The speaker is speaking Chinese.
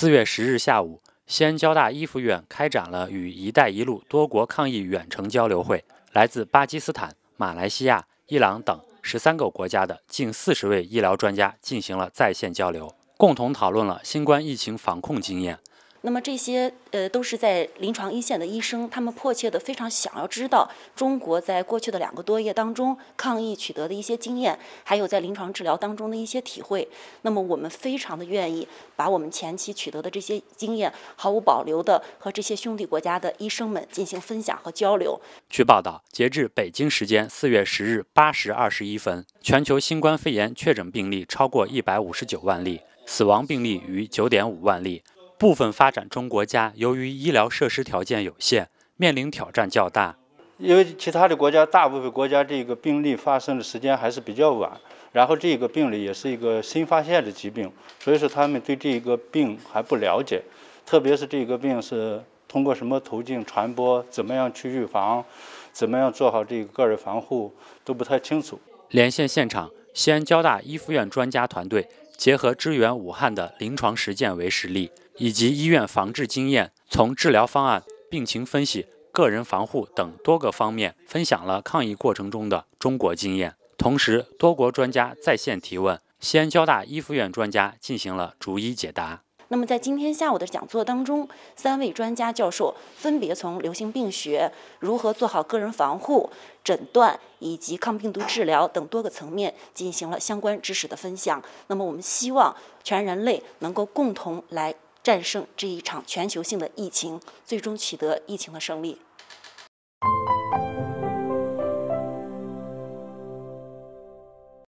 四月十日下午，西安交大一附院开展了与“一带一路”多国抗疫远程交流会，来自巴基斯坦、马来西亚、伊朗等十三个国家的近四十位医疗专家进行了在线交流，共同讨论了新冠疫情防控经验。那么这些呃都是在临床一线的医生，他们迫切的非常想要知道中国在过去的两个多月当中抗疫取得的一些经验，还有在临床治疗当中的一些体会。那么我们非常的愿意把我们前期取得的这些经验，毫无保留的和这些兄弟国家的医生们进行分享和交流。据报道，截至北京时间四月十日八时二十一分，全球新冠肺炎确诊病例超过一百五十九万例，死亡病例逾九点五万例。部分发展中国家由于医疗设施条件有限，面临挑战较大。因为其他的国家，大部分国家这个病例发生的时间还是比较晚，然后这个病例也是一个新发现的疾病，所以说他们对这个病还不了解，特别是这个病是通过什么途径传播，怎么样去预防，怎么样做好这个个人防护都不太清楚。连线现场，西安交大一附院专家团队。结合支援武汉的临床实践为实例，以及医院防治经验，从治疗方案、病情分析、个人防护等多个方面分享了抗疫过程中的中国经验。同时，多国专家在线提问，西安交大一附院专家进行了逐一解答。那么在今天下午的讲座当中，三位专家教授分别从流行病学、如何做好个人防护、诊断以及抗病毒治疗等多个层面进行了相关知识的分享。那么我们希望全人类能够共同来战胜这一场全球性的疫情，最终取得疫情的胜利。